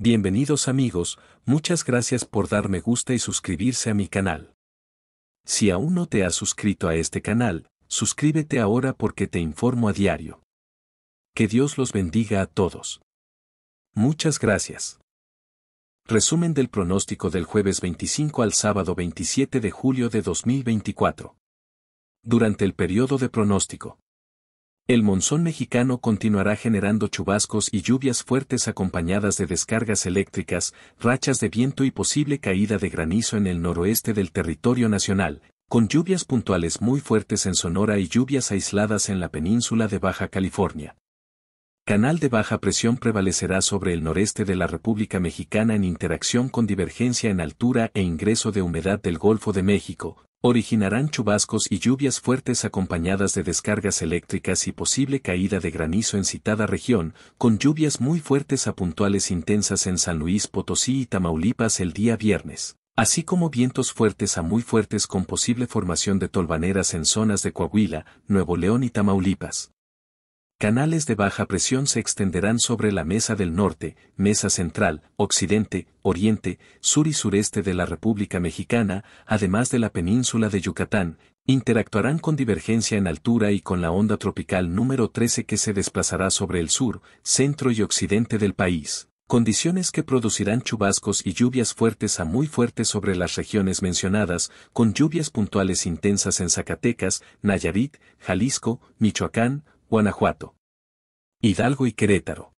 Bienvenidos amigos, muchas gracias por darme gusta y suscribirse a mi canal. Si aún no te has suscrito a este canal, suscríbete ahora porque te informo a diario. Que Dios los bendiga a todos. Muchas gracias. Resumen del pronóstico del jueves 25 al sábado 27 de julio de 2024. Durante el periodo de pronóstico, el monzón mexicano continuará generando chubascos y lluvias fuertes acompañadas de descargas eléctricas, rachas de viento y posible caída de granizo en el noroeste del territorio nacional, con lluvias puntuales muy fuertes en Sonora y lluvias aisladas en la península de Baja California. Canal de baja presión prevalecerá sobre el noreste de la República Mexicana en interacción con divergencia en altura e ingreso de humedad del Golfo de México, Originarán chubascos y lluvias fuertes acompañadas de descargas eléctricas y posible caída de granizo en citada región, con lluvias muy fuertes a puntuales intensas en San Luis Potosí y Tamaulipas el día viernes, así como vientos fuertes a muy fuertes con posible formación de tolvaneras en zonas de Coahuila, Nuevo León y Tamaulipas. Canales de baja presión se extenderán sobre la mesa del norte, mesa central, occidente, oriente, sur y sureste de la República Mexicana, además de la península de Yucatán, interactuarán con divergencia en altura y con la onda tropical número 13 que se desplazará sobre el sur, centro y occidente del país, condiciones que producirán chubascos y lluvias fuertes a muy fuertes sobre las regiones mencionadas, con lluvias puntuales intensas en Zacatecas, Nayarit, Jalisco, Michoacán, Guanajuato. Hidalgo y Querétaro.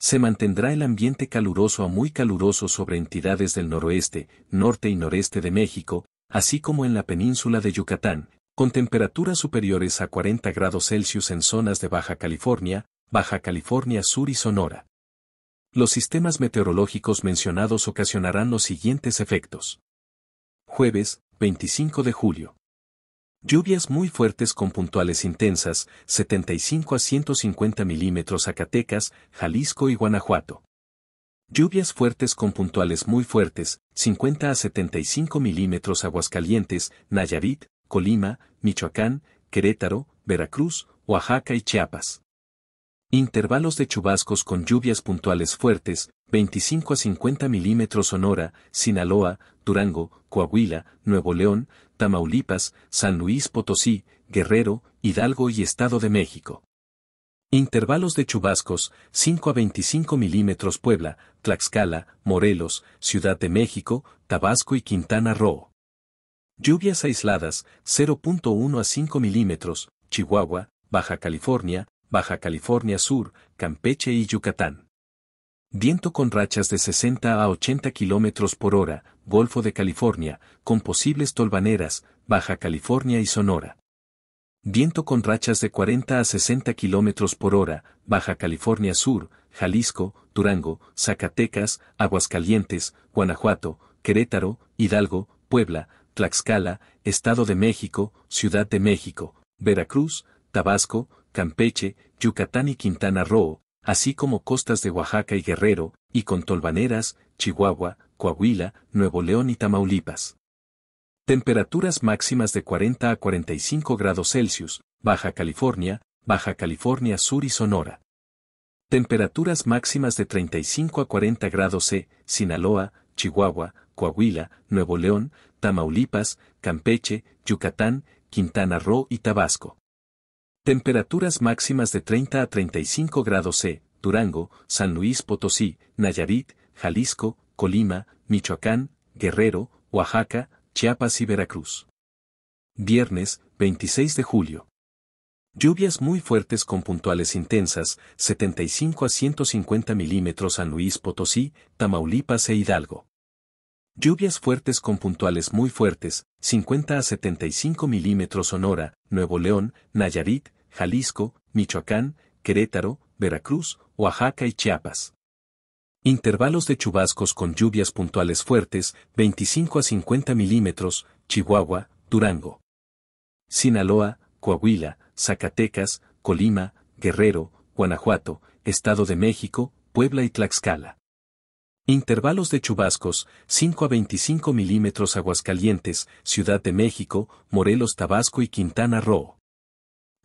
Se mantendrá el ambiente caluroso a muy caluroso sobre entidades del noroeste, norte y noreste de México, así como en la península de Yucatán, con temperaturas superiores a 40 grados Celsius en zonas de Baja California, Baja California Sur y Sonora. Los sistemas meteorológicos mencionados ocasionarán los siguientes efectos. Jueves, 25 de julio. Lluvias muy fuertes con puntuales intensas, 75 a 150 milímetros Zacatecas, Jalisco y Guanajuato. Lluvias fuertes con puntuales muy fuertes, 50 a 75 milímetros Aguascalientes, Nayarit, Colima, Michoacán, Querétaro, Veracruz, Oaxaca y Chiapas. Intervalos de chubascos con lluvias puntuales fuertes, 25 a 50 milímetros Sonora, Sinaloa, Durango, Coahuila, Nuevo León, Tamaulipas, San Luis Potosí, Guerrero, Hidalgo y Estado de México. Intervalos de chubascos, 5 a 25 milímetros Puebla, Tlaxcala, Morelos, Ciudad de México, Tabasco y Quintana Roo. Lluvias aisladas, 0.1 a 5 milímetros, Chihuahua, Baja California, Baja California Sur, Campeche y Yucatán. Viento con rachas de 60 a 80 km por hora, Golfo de California, con posibles tolvaneras, Baja California y Sonora. Viento con rachas de 40 a 60 km por hora, Baja California Sur, Jalisco, Durango, Zacatecas, Aguascalientes, Guanajuato, Querétaro, Hidalgo, Puebla, Tlaxcala, Estado de México, Ciudad de México, Veracruz, Tabasco, Campeche, Yucatán y Quintana Roo, así como costas de Oaxaca y Guerrero, y con tolvaneras, Chihuahua, Coahuila, Nuevo León y Tamaulipas. Temperaturas máximas de 40 a 45 grados Celsius, Baja California, Baja California Sur y Sonora. Temperaturas máximas de 35 a 40 grados C, e, Sinaloa, Chihuahua, Coahuila, Nuevo León, Tamaulipas, Campeche, Yucatán, Quintana Roo y Tabasco. Temperaturas máximas de 30 a 35 grados C, Durango, San Luis Potosí, Nayarit, Jalisco, Colima, Michoacán, Guerrero, Oaxaca, Chiapas y Veracruz. Viernes, 26 de julio. Lluvias muy fuertes con puntuales intensas, 75 a 150 milímetros San Luis Potosí, Tamaulipas e Hidalgo. Lluvias fuertes con puntuales muy fuertes, 50 a 75 milímetros Sonora, Nuevo León, Nayarit, Jalisco, Michoacán, Querétaro, Veracruz, Oaxaca y Chiapas. Intervalos de chubascos con lluvias puntuales fuertes, 25 a 50 milímetros, Chihuahua, Durango. Sinaloa, Coahuila, Zacatecas, Colima, Guerrero, Guanajuato, Estado de México, Puebla y Tlaxcala. Intervalos de chubascos, 5 a 25 milímetros Aguascalientes, Ciudad de México, Morelos, Tabasco y Quintana Roo.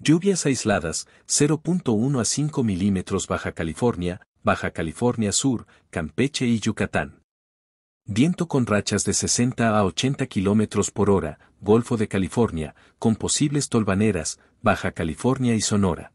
Lluvias aisladas, 0.1 a 5 milímetros Baja California, Baja California Sur, Campeche y Yucatán. Viento con rachas de 60 a 80 kilómetros por hora, Golfo de California, con posibles tolvaneras, Baja California y Sonora.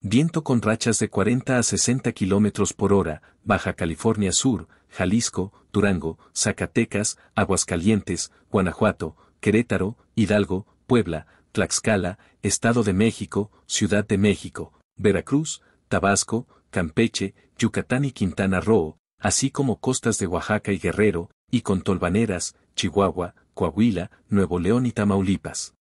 Viento con rachas de 40 a 60 kilómetros por hora, Baja California Sur, Jalisco, Durango, Zacatecas, Aguascalientes, Guanajuato, Querétaro, Hidalgo, Puebla, Tlaxcala, Estado de México, Ciudad de México, Veracruz, Tabasco, Campeche, Yucatán y Quintana Roo, así como costas de Oaxaca y Guerrero, y con Tolvaneras, Chihuahua, Coahuila, Nuevo León y Tamaulipas.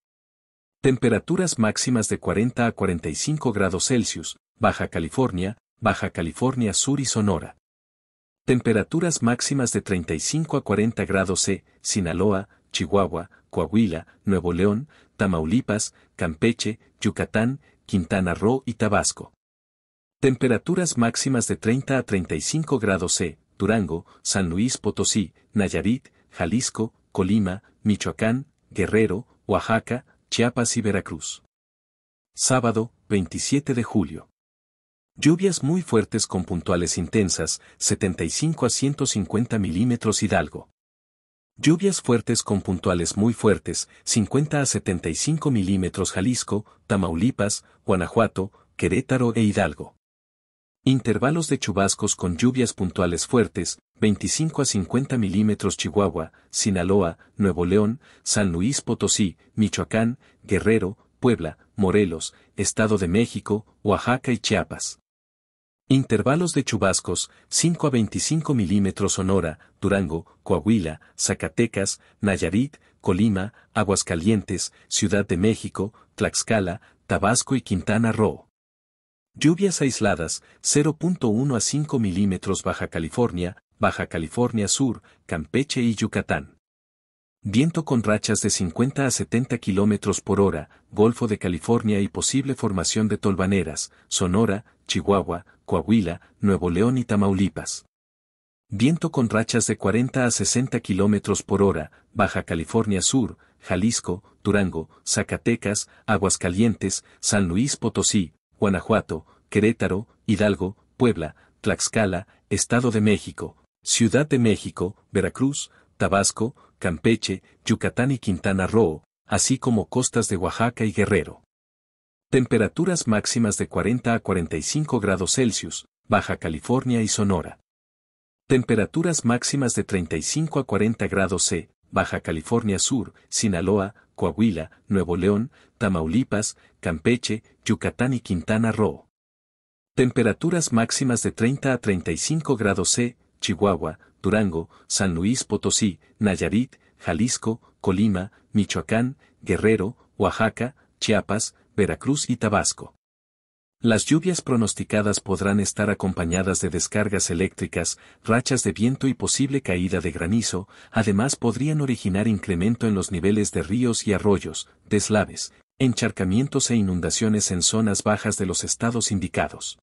Temperaturas máximas de 40 a 45 grados Celsius, Baja California, Baja California Sur y Sonora. Temperaturas máximas de 35 a 40 grados C, Sinaloa, Chihuahua, Coahuila, Nuevo León, Tamaulipas, Campeche, Yucatán, Quintana Roo y Tabasco. Temperaturas máximas de 30 a 35 grados C, Durango, San Luis Potosí, Nayarit, Jalisco, Colima, Michoacán, Guerrero, Oaxaca, Chiapas y Veracruz. Sábado, 27 de julio. Lluvias muy fuertes con puntuales intensas, 75 a 150 milímetros Hidalgo. Lluvias fuertes con puntuales muy fuertes, 50 a 75 milímetros Jalisco, Tamaulipas, Guanajuato, Querétaro e Hidalgo. Intervalos de chubascos con lluvias puntuales fuertes, 25 a 50 milímetros Chihuahua, Sinaloa, Nuevo León, San Luis Potosí, Michoacán, Guerrero, Puebla, Morelos, Estado de México, Oaxaca y Chiapas. Intervalos de chubascos, 5 a 25 milímetros Sonora, Durango, Coahuila, Zacatecas, Nayarit, Colima, Aguascalientes, Ciudad de México, Tlaxcala, Tabasco y Quintana Roo. Lluvias aisladas, 0.1 a 5 milímetros Baja California, Baja California Sur, Campeche y Yucatán. Viento con rachas de 50 a 70 kilómetros por hora, Golfo de California y posible formación de tolvaneras, Sonora, Chihuahua, Coahuila, Nuevo León y Tamaulipas. Viento con rachas de 40 a 60 kilómetros por hora, Baja California Sur, Jalisco, Durango, Zacatecas, Aguascalientes, San Luis Potosí, Guanajuato, Querétaro, Hidalgo, Puebla, Tlaxcala, Estado de México, Ciudad de México, Veracruz, Tabasco, Campeche, Yucatán y Quintana Roo, así como costas de Oaxaca y Guerrero. Temperaturas máximas de 40 a 45 grados Celsius, Baja California y Sonora. Temperaturas máximas de 35 a 40 grados C, Baja California Sur, Sinaloa, Coahuila, Nuevo León, Tamaulipas, Campeche, Yucatán y Quintana Roo. Temperaturas máximas de 30 a 35 grados C, Chihuahua, Durango, San Luis Potosí, Nayarit, Jalisco, Colima, Michoacán, Guerrero, Oaxaca, Chiapas, Veracruz y Tabasco. Las lluvias pronosticadas podrán estar acompañadas de descargas eléctricas, rachas de viento y posible caída de granizo, además podrían originar incremento en los niveles de ríos y arroyos, deslaves, encharcamientos e inundaciones en zonas bajas de los estados indicados.